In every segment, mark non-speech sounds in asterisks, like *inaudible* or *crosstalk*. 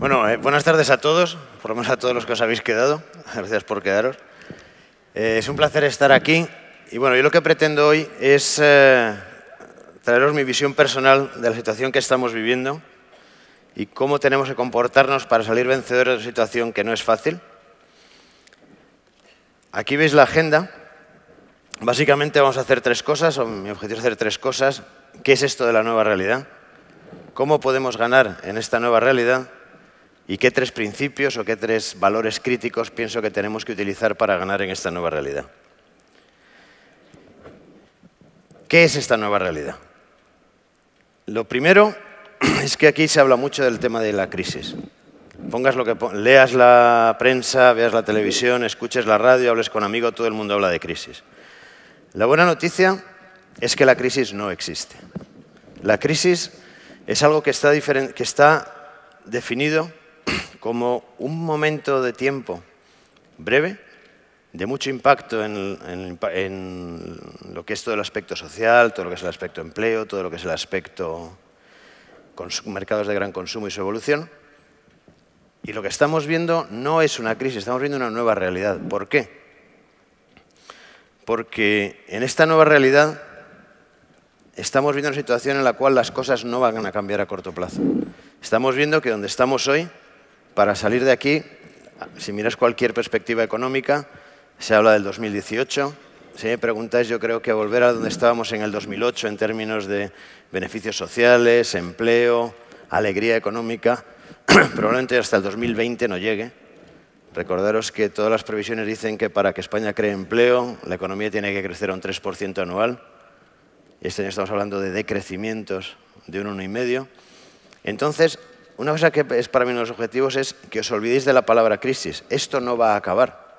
Bueno, eh, buenas tardes a todos, por lo menos a todos los que os habéis quedado. *laughs* Gracias por quedaros. Eh, es un placer estar aquí. Y bueno, yo lo que pretendo hoy es eh, traeros mi visión personal de la situación que estamos viviendo y cómo tenemos que comportarnos para salir vencedores de una situación que no es fácil. Aquí veis la agenda. Básicamente vamos a hacer tres cosas, o mi objetivo es hacer tres cosas. ¿Qué es esto de la nueva realidad? ¿Cómo podemos ganar en esta nueva realidad? y qué tres principios o qué tres valores críticos pienso que tenemos que utilizar para ganar en esta nueva realidad. ¿Qué es esta nueva realidad? Lo primero *clears throat* es que aquí se habla mucho del tema de la crisis. Pongas lo que leas la prensa, veas la televisión, escuches la radio, hables con amigos, todo el mundo habla de crisis. La buena noticia es que la crisis no existe. La crisis es algo que está, que está definido como un momento de tiempo breve, de mucho impacto en, lo que es todo el aspecto social, todo lo que es el aspecto empleo, todo lo que es el aspecto mercados de gran consumo y su evolución. Y lo que estamos viendo no es una crisis, estamos viendo una nueva realidad. ¿Por qué? Porque en esta nueva realidad estamos viendo una situación en la cual las cosas no van a cambiar a corto plazo. Estamos viendo que donde estamos hoy para salir de aquí, si miras cualquier perspectiva económica, se habla del 2018. Si me preguntáis, yo creo que volver a donde estábamos en el 2008 en términos de beneficios sociales, empleo, alegría económica, *clears throat* probablemente hasta el 2020 no llegue. Recordaros que todas las previsiones dicen que para que España cree empleo, la economía tiene que crecer un 3% anual. Este año estamos hablando de decrecimientos de un 1,5%. Entonces, una cosa que es para mí uno de los objetivos es que os olvidéis de la palabra crisis. Esto no va a acabar.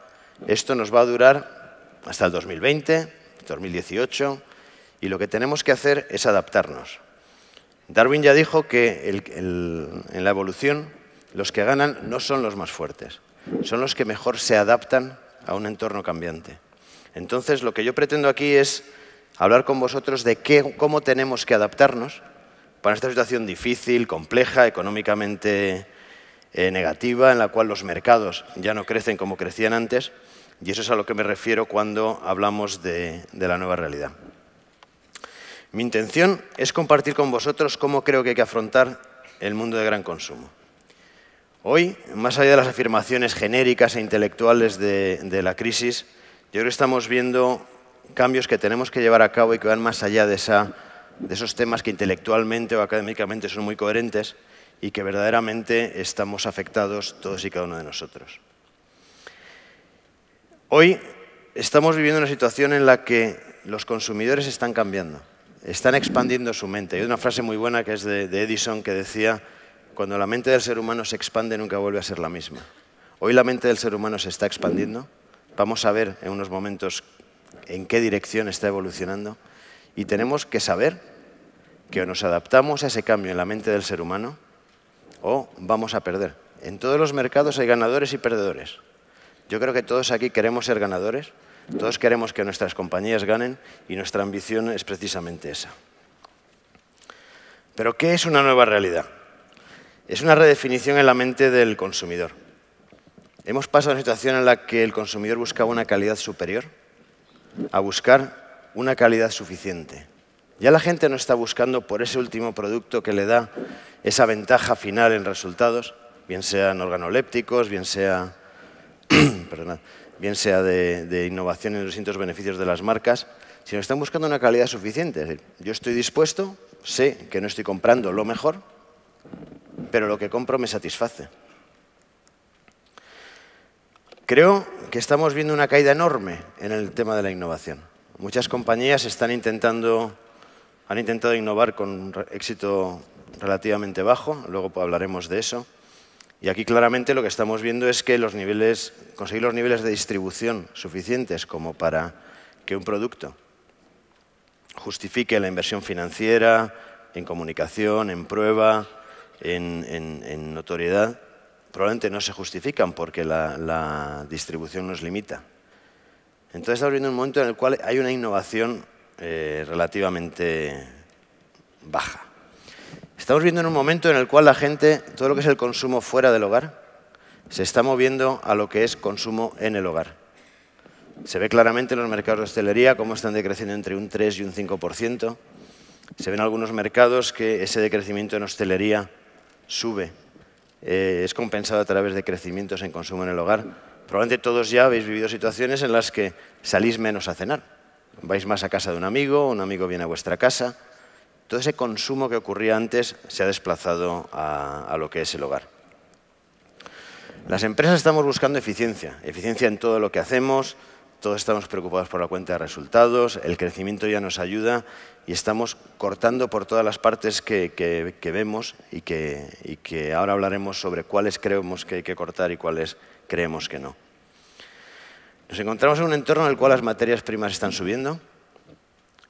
Esto nos va a durar hasta el 2020, 2018, y lo que tenemos que hacer es adaptarnos. Darwin ya dijo que en la evolución los que ganan no son los más fuertes, son los que mejor se adaptan a un entorno cambiante. Entonces, lo que yo pretendo aquí es hablar con vosotros de cómo tenemos que adaptarnos para esta situación difícil, compleja, económicamente eh, negativa, en la cual los mercados ya no crecen como crecían antes, y eso es a lo que me refiero cuando hablamos de, la nueva realidad. Mi intención es compartir con vosotros cómo creo que hay que afrontar el mundo de gran consumo. Hoy, más allá de las afirmaciones genéricas e intelectuales de, de, la crisis, yo creo que estamos viendo cambios que tenemos que llevar a cabo y que van más allá de esa de esos temas que intelectualmente o académicamente son muy coherentes y que verdaderamente estamos afectados todos y cada uno de nosotros. Hoy estamos viviendo una situación en la que los consumidores están cambiando, están expandiendo su mente. Hay una frase muy buena que es de, Edison que decía, cuando la mente del ser humano se expande nunca vuelve a ser la misma. Hoy la mente del ser humano se está expandiendo, vamos a ver en unos momentos en qué dirección está evolucionando y tenemos que saber que o nos adaptamos a ese cambio en la mente del ser humano o vamos a perder. En todos los mercados hay ganadores y perdedores. Yo creo que todos aquí queremos ser ganadores, todos queremos que nuestras compañías ganen y nuestra ambición es precisamente esa. Pero ¿qué es una nueva realidad? Es una redefinición en la mente del consumidor. Hemos pasado a una situación en la que el consumidor buscaba una calidad superior a buscar una calidad suficiente. Ya la gente no está buscando por ese último producto que le da esa ventaja final en resultados, bien sean organolépticos, bien sea, *clears throat* bien sea de, innovación en los distintos beneficios de las marcas, sino que están buscando una calidad suficiente. yo estoy dispuesto, sé que no estoy comprando lo mejor, pero lo que compro me satisface. Creo que estamos viendo una caída enorme en el tema de la innovación. Muchas compañías están intentando han intentado innovar con éxito relativamente bajo, luego pues, hablaremos de eso. Y aquí claramente lo que estamos viendo es que los niveles, conseguir los niveles de distribución suficientes como para que un producto justifique la inversión financiera, en comunicación, en prueba, en, notoriedad, probablemente no se justifican porque la, distribución nos limita. Entonces estamos viendo un momento en el cual hay una innovación eh, relativamente baja. Estamos viendo en un momento en el cual la gente, todo lo que es el consumo fuera del hogar, se está moviendo a lo que es consumo en el hogar. Se ve claramente en los mercados de hostelería cómo están decreciendo entre un 3 y un 5%. Se ven algunos mercados que ese decrecimiento en hostelería sube. Eh, es compensado a través de crecimientos en consumo en el hogar. Probablemente todos ya habéis vivido situaciones en las que salís menos a cenar vais más a casa de un amigo, un amigo viene a vuestra casa. Todo ese consumo que ocurría antes se ha desplazado a, lo que es el hogar. Las empresas estamos buscando eficiencia, eficiencia en todo lo que hacemos, todos estamos preocupados por la cuenta de resultados, el crecimiento ya nos ayuda y estamos cortando por todas las partes que, vemos y que ahora hablaremos sobre cuáles creemos que hay que cortar y cuáles creemos que no. Nos encontramos en un entorno en el cual las materias primas están subiendo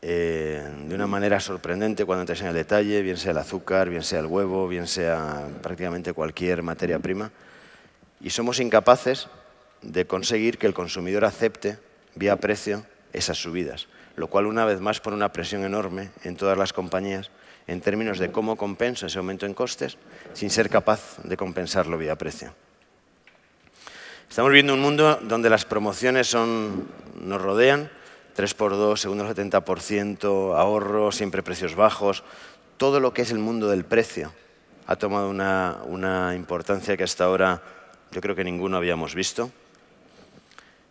eh, de una manera sorprendente cuando entras en el detalle, bien sea el azúcar, bien sea el huevo, bien sea prácticamente cualquier materia prima. Y somos incapaces de conseguir que el consumidor acepte vía precio esas subidas, lo cual una vez más pone una presión enorme en todas las compañías en términos de cómo compensa ese aumento en costes sin ser capaz de compensarlo vía precio. Estamos viendo un mundo donde las promociones nos rodean, 3x2, segundo 70%, ahorro, siempre precios bajos. Todo lo que es el mundo del precio ha tomado una, importancia que hasta ahora yo creo que ninguno habíamos visto.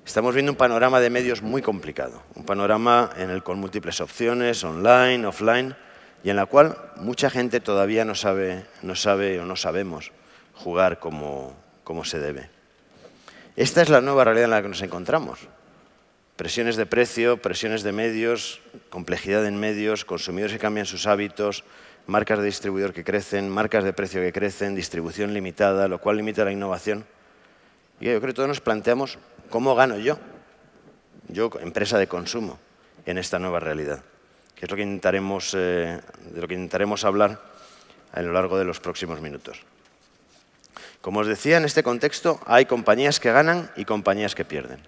Estamos viendo un panorama de medios muy complicado, un panorama en el con múltiples opciones, online, offline, y en la cual mucha gente todavía no sabe, o no sabemos jugar como, como se debe. Esta es la nueva realidad en la que nos encontramos. Presiones de precio, presiones de medios, complejidad en medios, consumidores que cambian sus hábitos, marcas de distribuidor que crecen, marcas de precio que crecen, distribución limitada, lo cual limita la innovación. Y yo creo que todos nos planteamos cómo gano yo, yo empresa de consumo, en esta nueva realidad, que es lo que intentaremos, eh, de lo que intentaremos hablar a lo largo de los próximos minutos. Como os decía, en este contexto hay compañías que ganan y compañías que pierden.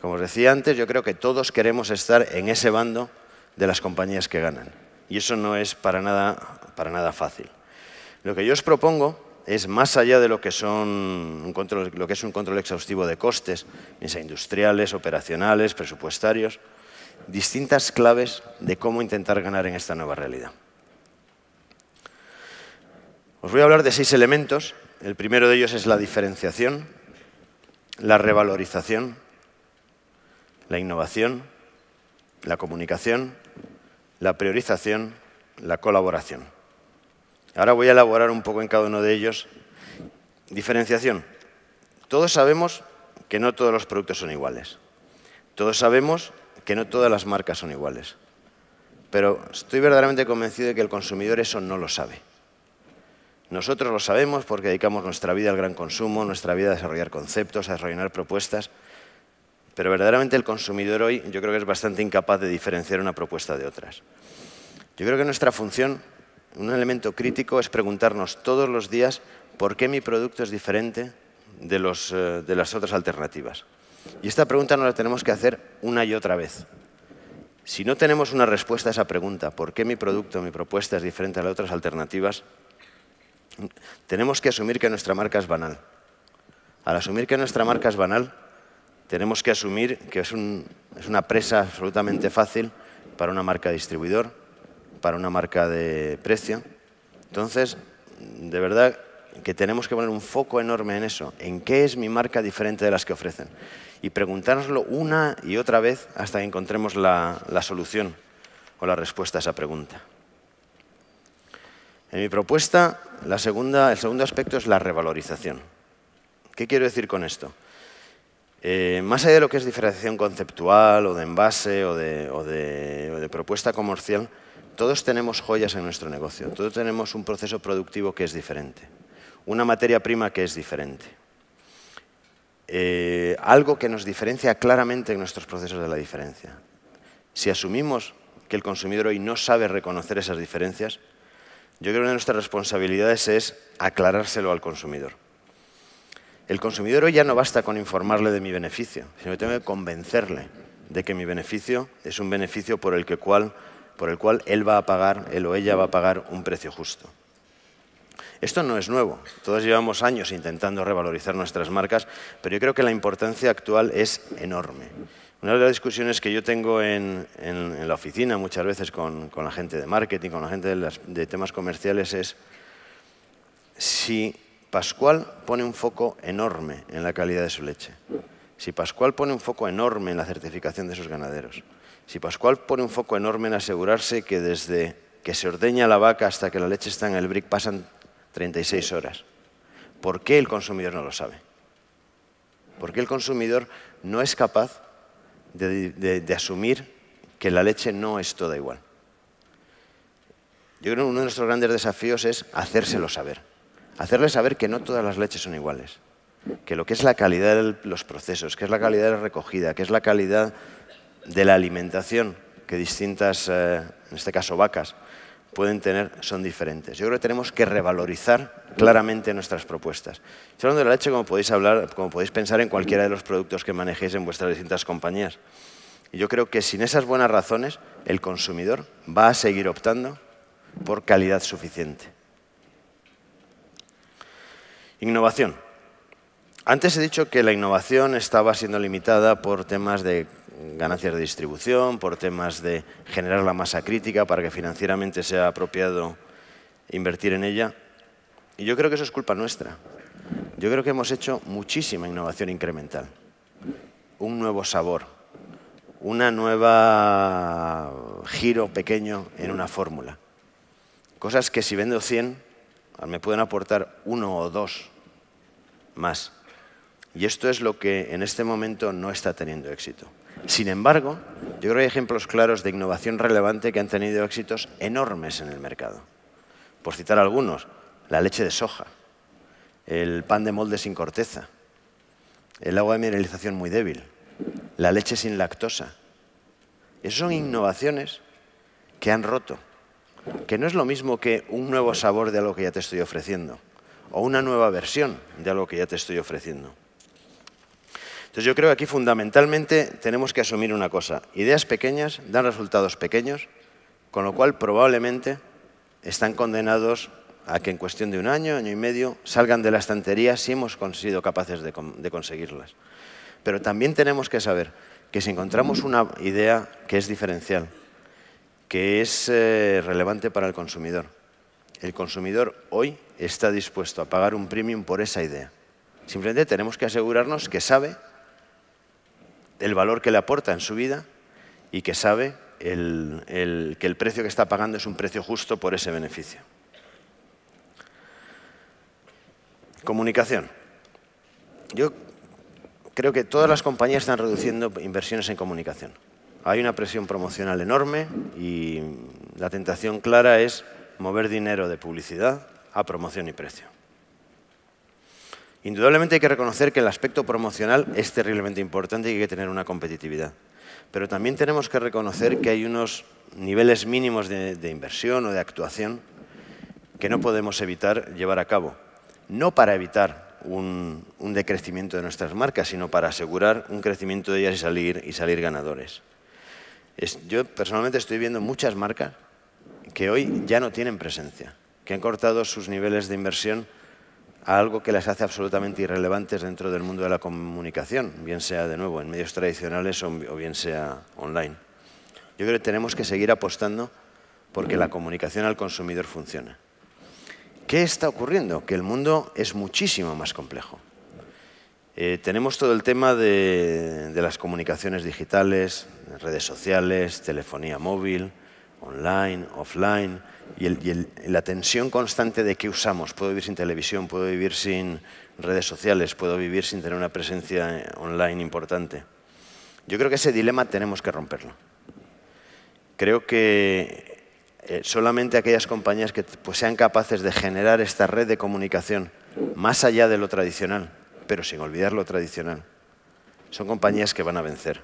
Como os decía antes, yo creo que todos queremos estar en ese bando de las compañías que ganan. Y eso no es para nada, fácil. Lo que yo os propongo es, más allá de lo que, son un control, lo que es un control exhaustivo de costes, industriales, operacionales, presupuestarios, distintas claves de cómo intentar ganar en esta nueva realidad. Os voy a hablar de seis elementos el primero de ellos es la diferenciación, la revalorización, la innovación, la comunicación, la priorización, la colaboración. Ahora voy a elaborar un poco en cada uno de ellos. Diferenciación. Todos sabemos que no todos los productos son iguales. Todos sabemos que no todas las marcas son iguales. Pero estoy verdaderamente convencido de que el consumidor eso no lo sabe. Nosotros lo sabemos porque dedicamos nuestra vida al gran consumo, nuestra vida a desarrollar conceptos, a desarrollar propuestas, pero verdaderamente el consumidor hoy yo creo que es bastante incapaz de diferenciar una propuesta de otras. Yo creo que nuestra función, un elemento crítico, es preguntarnos todos los días por qué mi producto es diferente de, eh, las otras alternativas. Y esta pregunta nos la tenemos que hacer una y otra vez. Si no tenemos una respuesta a esa pregunta, ¿por qué mi producto, mi propuesta es diferente a las otras alternativas? tenemos que asumir que nuestra marca es banal. Al asumir que nuestra marca es banal, tenemos que asumir que es, una presa absolutamente fácil para una marca de distribuidor, para una marca de precio. Entonces, de verdad que tenemos que poner un foco enorme en eso, en qué es mi marca diferente de las que ofrecen. Y preguntárnoslo una y otra vez hasta que encontremos la solución o la respuesta a esa pregunta. En mi propuesta, el segundo aspecto es la revalorización. ¿Qué quiero decir con esto? Eh, más allá de lo que es diferenciación conceptual o de envase o de, propuesta comercial, todos tenemos joyas en nuestro negocio, todos tenemos un proceso productivo que es diferente, una materia prima que es diferente. Eh, algo que nos diferencia claramente en nuestros procesos de la diferencia. Si asumimos que el consumidor hoy no sabe reconocer esas diferencias, yo creo que una de nuestras responsabilidades es aclarárselo al consumidor. El consumidor hoy ya no basta con informarle de mi beneficio, sino que tengo que convencerle de que mi beneficio es un beneficio por el, que cual, por el cual él va a pagar, él o ella va a pagar un precio justo. Esto no es nuevo. Todos llevamos años intentando revalorizar nuestras marcas, pero yo creo que la importancia actual es enorme. Una de las discusiones que yo tengo en, la oficina muchas veces con, la gente de marketing, con la gente de, temas comerciales es si Pascual pone un foco enorme en la calidad de su leche, si Pascual pone un foco enorme en la certificación de sus ganaderos, si Pascual pone un foco enorme en asegurarse que desde que se ordeña la vaca hasta que la leche está en el brick pasan 36 horas, ¿por qué el consumidor no lo sabe? ¿Por qué el consumidor no es capaz de, asumir que la leche no es toda igual. Yo creo que uno de nuestros grandes desafíos es hacérselo saber. Hacerle saber que no todas las leches son iguales. Que lo que es la calidad de los procesos, que es la calidad de la recogida, que es la calidad de la alimentación que distintas, eh, en este caso vacas, pueden tener son diferentes. Yo creo que tenemos que revalorizar claramente nuestras propuestas. Estoy hablando de la leche como podéis, hablar, como podéis pensar en cualquiera de los productos que manejéis en vuestras distintas compañías. Y yo creo que sin esas buenas razones, el consumidor va a seguir optando por calidad suficiente. Innovación. Antes he dicho que la innovación estaba siendo limitada por temas de ganancias de distribución, por temas de generar la masa crítica para que financieramente sea apropiado invertir en ella. Y yo creo que eso es culpa nuestra. Yo creo que hemos hecho muchísima innovación incremental, un nuevo sabor, una nueva giro pequeño en una fórmula. Cosas que si vendo 100 me pueden aportar uno o dos más. Y esto es lo que en este momento no está teniendo éxito. Sin embargo, yo creo que hay ejemplos claros de innovación relevante que han tenido éxitos enormes en el mercado. Por citar algunos, la leche de soja, el pan de molde sin corteza, el agua de mineralización muy débil, la leche sin lactosa. Esas son innovaciones que han roto, que no es lo mismo que un nuevo sabor de algo que ya te estoy ofreciendo o una nueva versión de algo que ya te estoy ofreciendo. Entonces yo creo que aquí fundamentalmente tenemos que asumir una cosa. Ideas pequeñas dan resultados pequeños, con lo cual probablemente están condenados a que en cuestión de un año, año y medio, salgan de la estantería si hemos sido capaces de, conseguirlas. Pero también tenemos que saber que si encontramos una idea que es diferencial, que es eh, relevante para el consumidor, el consumidor hoy está dispuesto a pagar un premium por esa idea. Simplemente tenemos que asegurarnos que sabe el valor que le aporta en su vida y que sabe que el precio que está pagando es un precio justo por ese beneficio. Comunicación. Yo creo que todas las compañías están reduciendo inversiones en comunicación. Hay una presión promocional enorme y la tentación clara es mover dinero de publicidad a promoción y precio. Indudablemente hay que reconocer que el aspecto promocional es terriblemente importante y hay que tener una competitividad. Pero también tenemos que reconocer que hay unos niveles mínimos de, inversión o de actuación que no podemos evitar llevar a cabo. No para evitar un, decrecimiento de nuestras marcas, sino para asegurar un crecimiento de ellas y salir, ganadores. yo personalmente estoy viendo muchas marcas que hoy ya no tienen presencia, que han cortado sus niveles de inversión a algo que las hace absolutamente irrelevantes dentro del mundo de la comunicación, bien sea de nuevo en medios tradicionales o bien sea online. Yo creo que tenemos que seguir apostando porque la comunicación al consumidor funciona. ¿Qué está ocurriendo? Que el mundo es muchísimo más complejo. Eh, tenemos todo el tema de las comunicaciones digitales, redes sociales, telefonía móvil, online, offline, y, la tensión constante de qué usamos. Puedo vivir sin televisión, puedo vivir sin redes sociales, puedo vivir sin tener una presencia eh, online importante. Yo creo que ese dilema tenemos que romperlo. Creo que eh, solamente aquellas compañías que pues, sean capaces de generar esta red de comunicación más allá de lo tradicional, pero sin olvidar lo tradicional, son compañías que van a vencer.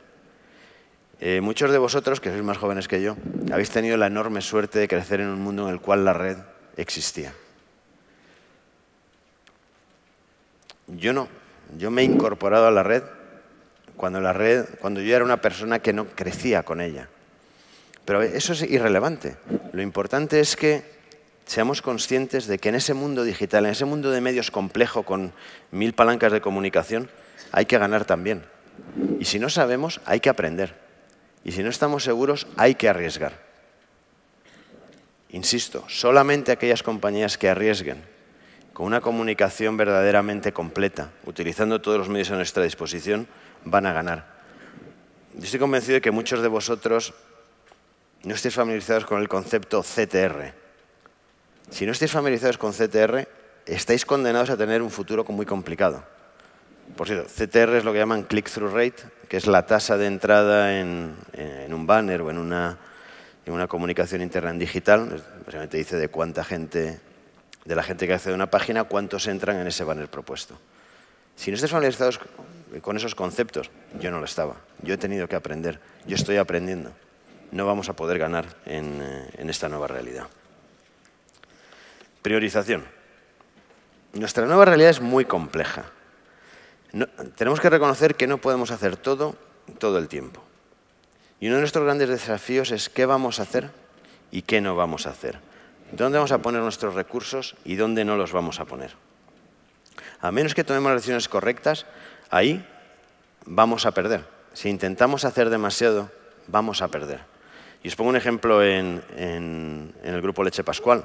Eh, muchos de vosotros, que sois más jóvenes que yo, habéis tenido la enorme suerte de crecer en un mundo en el cual la red existía. Yo no. Yo me he incorporado a la red cuando la red, cuando yo era una persona que no crecía con ella. Pero eso es irrelevante. Lo importante es que seamos conscientes de que en ese mundo digital, en ese mundo de medios complejo con mil palancas de comunicación, hay que ganar también. Y si no sabemos, hay que aprender. Y si no estamos seguros, hay que arriesgar. Insisto, solamente aquellas compañías que arriesguen con una comunicación verdaderamente completa, utilizando todos los medios a nuestra disposición, van a ganar. Yo estoy convencido de que muchos de vosotros no estéis familiarizados con el concepto CTR. Si no estáis familiarizados con CTR, estáis condenados a tener un futuro muy complicado por cierto, CTR es lo que llaman click-through rate, que es la tasa de entrada en, un banner o en una, comunicación interna en digital. Básicamente dice de cuánta gente, de la gente que hace una página, cuántos entran en ese banner propuesto. Si no estás familiarizado con esos conceptos, yo no lo estaba. Yo he tenido que aprender. Yo estoy aprendiendo. No vamos a poder ganar en eh, esta nueva realidad. Priorización. Nuestra nueva realidad es muy compleja tenemos que reconocer que no podemos hacer todo todo el tiempo. Y uno de nuestros grandes desafíos es qué vamos a hacer y qué no vamos a hacer. ¿Dónde vamos a poner nuestros recursos y dónde no los vamos a poner? A menos que tomemos las decisiones correctas, ahí vamos a perder. Si intentamos hacer demasiado, vamos a perder. Y os pongo un ejemplo en el grupo Leche Pascual.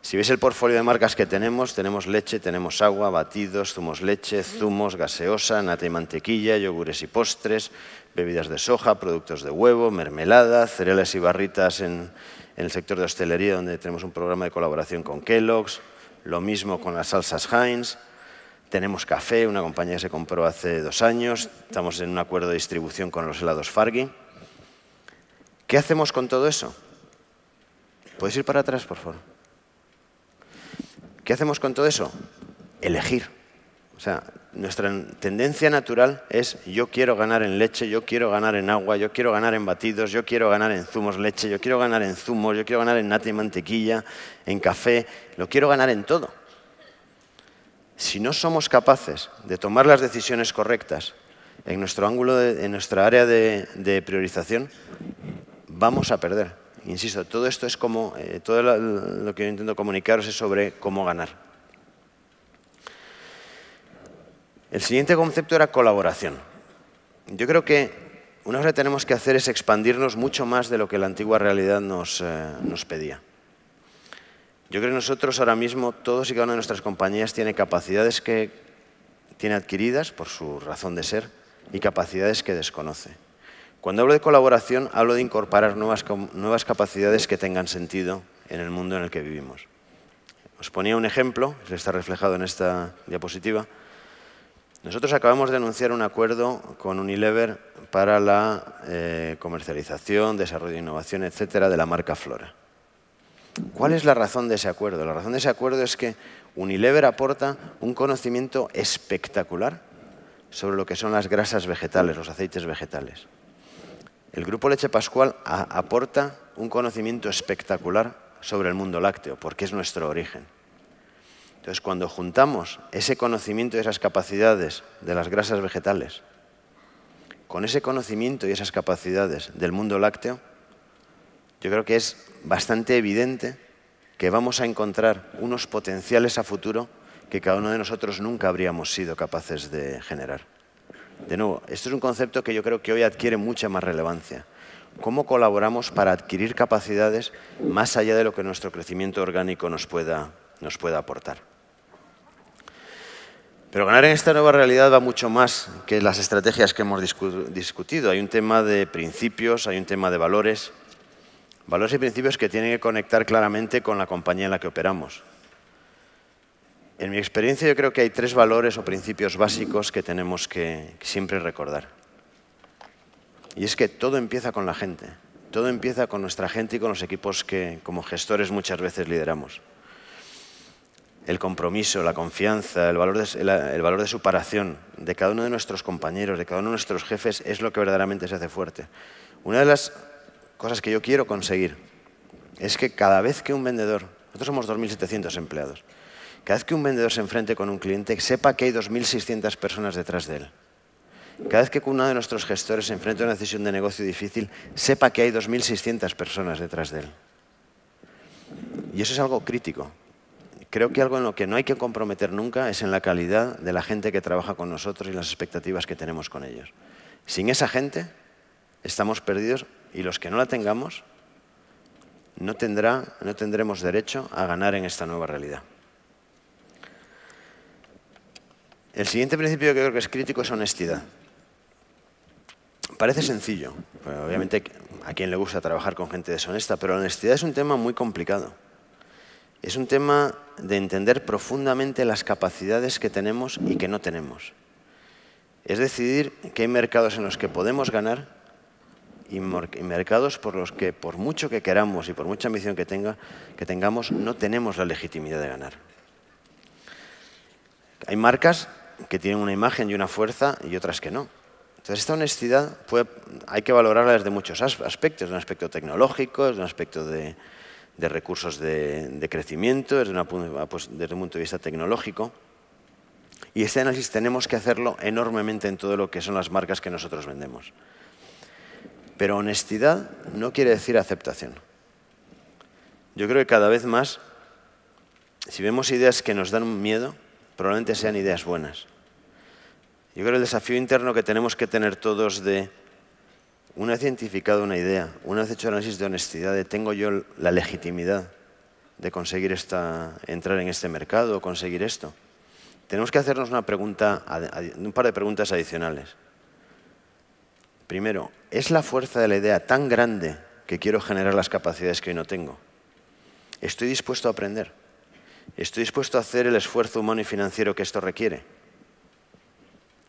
Si veis el portfolio de marcas que tenemos, tenemos leche, tenemos agua, batidos, zumos leche, zumos, gaseosa, nata y mantequilla, yogures y postres, bebidas de soja, productos de huevo, mermelada, cereales y barritas en, el sector de hostelería, donde tenemos un programa de colaboración con Kellogg's, lo mismo con las salsas Heinz, tenemos café, una compañía que se compró hace dos años. Estamos en un acuerdo de distribución con los helados Fargi. ¿Qué hacemos con todo eso? ¿Puedes ir para atrás, por favor? ¿Qué hacemos con todo eso? Elegir. O sea, nuestra tendencia natural es yo quiero ganar en leche, yo quiero ganar en agua, yo quiero ganar en batidos, yo quiero ganar en zumos leche, yo quiero ganar en zumos, yo quiero ganar en nata y mantequilla, en café, lo quiero ganar en todo. Si no somos capaces de tomar las decisiones correctas en nuestro ángulo, en nuestra área de priorización, vamos a perder. Insisto, todo esto es como, eh, todo lo que yo intento comunicaros es sobre cómo ganar. El siguiente concepto era colaboración. Yo creo que una cosa que tenemos que hacer es expandirnos mucho más de lo que la antigua realidad nos, eh, nos pedía. Yo creo que nosotros ahora mismo, todos y cada una de nuestras compañías tiene capacidades que tiene adquiridas por su razón de ser y capacidades que desconoce. Cuando hablo de colaboración, hablo de incorporar nuevas, capacidades que tengan sentido en el mundo en el que vivimos. Os ponía un ejemplo, que está reflejado en esta diapositiva. Nosotros acabamos de anunciar un acuerdo con Unilever para la eh, comercialización, desarrollo, e innovación, etcétera, de la marca Flora. ¿Cuál es la razón de ese acuerdo? La razón de ese acuerdo es que Unilever aporta un conocimiento espectacular sobre lo que son las grasas vegetales, los aceites vegetales. El grupo Leche Pascual aporta un conocimiento espectacular sobre el mundo lácteo, porque es nuestro origen. Entonces, cuando juntamos ese conocimiento y esas capacidades de las grasas vegetales, con ese conocimiento y esas capacidades del mundo lácteo, yo creo que es bastante evidente que vamos a encontrar unos potenciales a futuro que cada uno de nosotros nunca habríamos sido capaces de generar. De nuevo, esto es un concepto que yo creo que hoy adquiere mucha más relevancia. ¿Cómo colaboramos para adquirir capacidades más allá de lo que nuestro crecimiento orgánico nos pueda, nos pueda aportar? Pero ganar en esta nueva realidad va mucho más que las estrategias que hemos discutido. Hay un tema de principios, hay un tema de valores. Valores y principios que tienen que conectar claramente con la compañía en la que operamos. En mi experiencia yo creo que hay tres valores o principios básicos que tenemos que siempre recordar. Y es que todo empieza con la gente. Todo empieza con nuestra gente y con los equipos que como gestores muchas veces lideramos. El compromiso, la confianza, el valor, de, de superación de cada uno de nuestros compañeros, de cada uno de nuestros jefes, es lo que verdaderamente se hace fuerte. Una de las cosas que yo quiero conseguir es que cada vez que un vendedor, nosotros somos 2.700 empleados, cada vez que un vendedor se enfrente con un cliente, sepa que hay 2.600 personas detrás de él. Cada vez que uno de nuestros gestores se enfrente a una decisión de negocio difícil, sepa que hay 2.600 personas detrás de él. Y eso es algo crítico. Creo que algo en lo que no hay que comprometer nunca es en la calidad de la gente que trabaja con nosotros y las expectativas que tenemos con ellos. Sin esa gente estamos perdidos y los que no la tengamos no, tendrá, no tendremos derecho a ganar en esta nueva realidad. El siguiente principio que creo que es crítico es honestidad. Parece sencillo, obviamente a quien le gusta trabajar con gente deshonesta, pero la honestidad es un tema muy complicado. Es un tema de entender profundamente las capacidades que tenemos y que no tenemos. Es decidir que hay mercados en los que podemos ganar y mercados por los que, por mucho que queramos y por mucha ambición que, que tengamos, no tenemos la legitimidad de ganar. Hay marcas que tienen una imagen y una fuerza y otras que no. Entonces, esta honestidad hay que valorarla desde muchos aspectos, desde un aspecto tecnológico, desde un aspecto de, recursos de, crecimiento, desde, una, pues, desde, un punto de vista tecnológico. Y este análisis tenemos que hacerlo enormemente en todo lo que son las marcas que nosotros vendemos. Pero honestidad no quiere decir aceptación. Yo creo que cada vez más, si vemos ideas que nos dan miedo, probablemente sean ideas buenas. Yo creo que el desafío interno que tenemos que tener todos de, una vez identificado una idea, una vez hecho análisis de honestidad, de tengo yo la legitimidad de conseguir entrar en este mercado, o conseguir esto, tenemos que hacernos una pregunta, un par de preguntas adicionales. Primero, ¿es la fuerza de la idea tan grande que quiero generar las capacidades que hoy no tengo? ¿Estoy dispuesto a aprender? Estoy dispuesto a hacer el esfuerzo humano y financiero que esto requiere.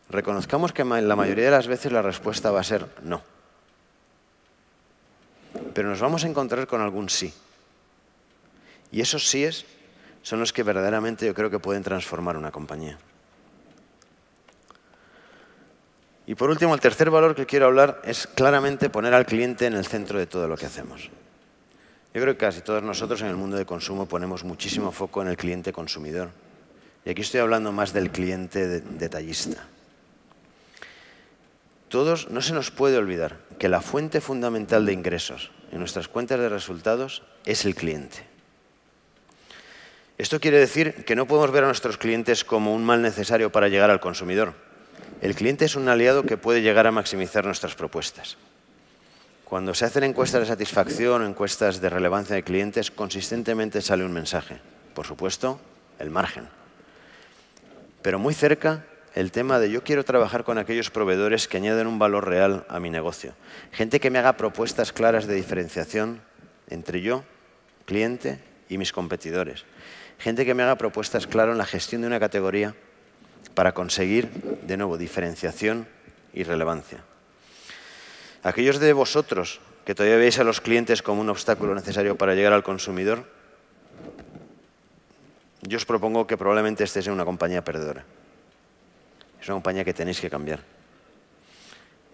Reconozcamos que la mayoría de las veces la respuesta va a ser no. Pero nos vamos a encontrar con algún sí. Y esos síes son los que verdaderamente yo creo que pueden transformar una compañía. Y por último, el tercer valor que quiero hablar es claramente poner al cliente en el centro de todo lo que hacemos. Yo creo que casi todos nosotros en el mundo de consumo ponemos muchísimo foco en el cliente consumidor. Y aquí estoy hablando más del cliente detallista. Todos, no se nos puede olvidar que la fuente fundamental de ingresos en nuestras cuentas de resultados es el cliente. Esto quiere decir que no podemos ver a nuestros clientes como un mal necesario para llegar al consumidor. El cliente es un aliado que puede llegar a maximizar nuestras propuestas. Cuando se hacen encuestas de satisfacción o encuestas de relevancia de clientes, consistentemente sale un mensaje. Por supuesto, el margen. Pero muy cerca el tema de yo quiero trabajar con aquellos proveedores que añaden un valor real a mi negocio. Gente que me haga propuestas claras de diferenciación entre yo, cliente y mis competidores. Gente que me haga propuestas claras en la gestión de una categoría para conseguir, de nuevo, diferenciación y relevancia. Aquellos de vosotros que todavía veis a los clientes como un obstáculo necesario para llegar al consumidor, yo os propongo que probablemente estéis en una compañía perdedora. Es una compañía que tenéis que cambiar.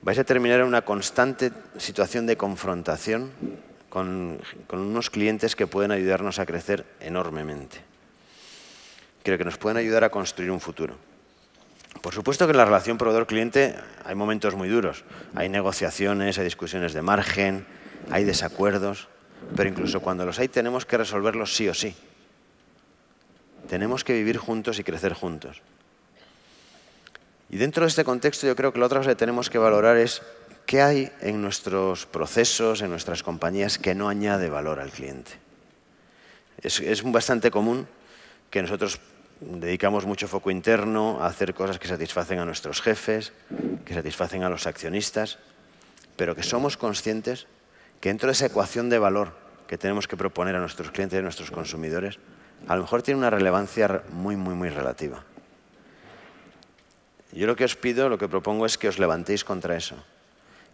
Vais a terminar en una constante situación de confrontación con, con unos clientes que pueden ayudarnos a crecer enormemente. Creo que nos pueden ayudar a construir un futuro. Por supuesto que en la relación proveedor-cliente hay momentos muy duros. Hay negociaciones, hay discusiones de margen, hay desacuerdos, pero incluso cuando los hay tenemos que resolverlos sí o sí. Tenemos que vivir juntos y crecer juntos. Y dentro de este contexto yo creo que lo otro que tenemos que valorar es qué hay en nuestros procesos, en nuestras compañías, que no añade valor al cliente. Es, bastante común que nosotros dedicamos mucho foco interno a hacer cosas que satisfacen a nuestros jefes, que satisfacen a los accionistas, pero que somos conscientes que dentro de esa ecuación de valor que tenemos que proponer a nuestros clientes y a nuestros consumidores, a lo mejor tiene una relevancia muy, muy, muy relativa. Yo lo que os pido, lo que propongo es que os levantéis contra eso,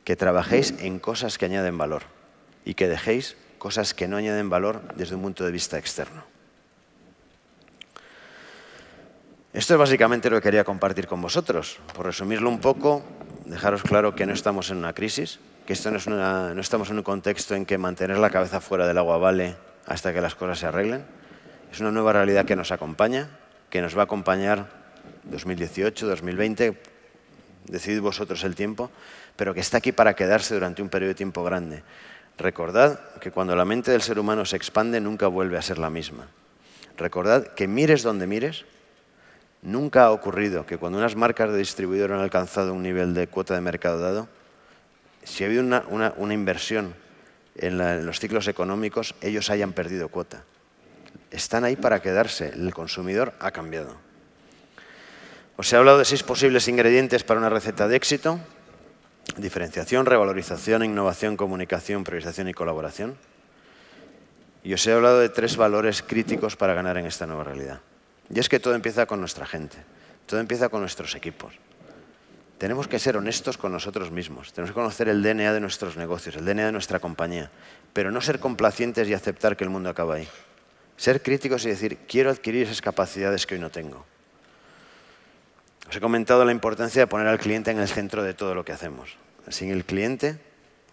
que trabajéis en cosas que añaden valor y que dejéis cosas que no añaden valor desde un punto de vista externo. Esto es básicamente lo que quería compartir con vosotros. Por resumirlo un poco, dejaros claro que no estamos en una crisis, que esto no, es estamos en un contexto en que mantener la cabeza fuera del agua vale hasta que las cosas se arreglen. Es una nueva realidad que nos acompaña, que nos va a acompañar 2018, 2020, decid vosotros el tiempo, pero que está aquí para quedarse durante un periodo de tiempo grande. Recordad que cuando la mente del ser humano se expande nunca vuelve a ser la misma. Recordad que mires donde mires, Nunca ha ocurrido que cuando unas marcas de distribuidor han alcanzado un nivel de cuota de mercado dado, si ha habido una, inversión en, en los ciclos económicos, ellos hayan perdido cuota. Están ahí para quedarse. El consumidor ha cambiado. Os he hablado de seis posibles ingredientes para una receta de éxito. Diferenciación, revalorización, innovación, comunicación, priorización y colaboración. Y os he hablado de tres valores críticos para ganar en esta nueva realidad. Y es que todo empieza con nuestra gente, todo empieza con nuestros equipos. Tenemos que ser honestos con nosotros mismos, tenemos que conocer el DNA de nuestros negocios, el DNA de nuestra compañía, pero no ser complacientes y aceptar que el mundo acaba ahí. Ser críticos y decir, quiero adquirir esas capacidades que hoy no tengo. Os he comentado la importancia de poner al cliente en el centro de todo lo que hacemos. Sin el cliente,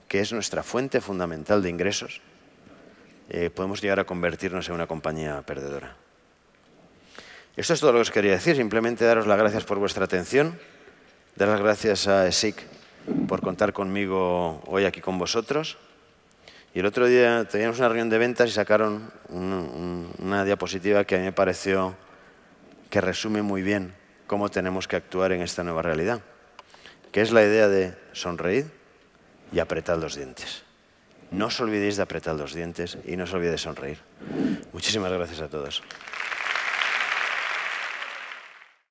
que es nuestra fuente fundamental de ingresos, eh, podemos llegar a convertirnos en una compañía perdedora. Esto es todo lo que os quería decir. Simplemente daros las gracias por vuestra atención. Dar las gracias a ESIC por contar conmigo hoy aquí con vosotros. Y el otro día teníamos una reunión de ventas y sacaron una diapositiva que a mí me pareció que resume muy bien cómo tenemos que actuar en esta nueva realidad, que es la idea de sonreír y apretar los dientes. No os olvidéis de apretar los dientes y no os olvidéis de sonreír. Muchísimas gracias a todos.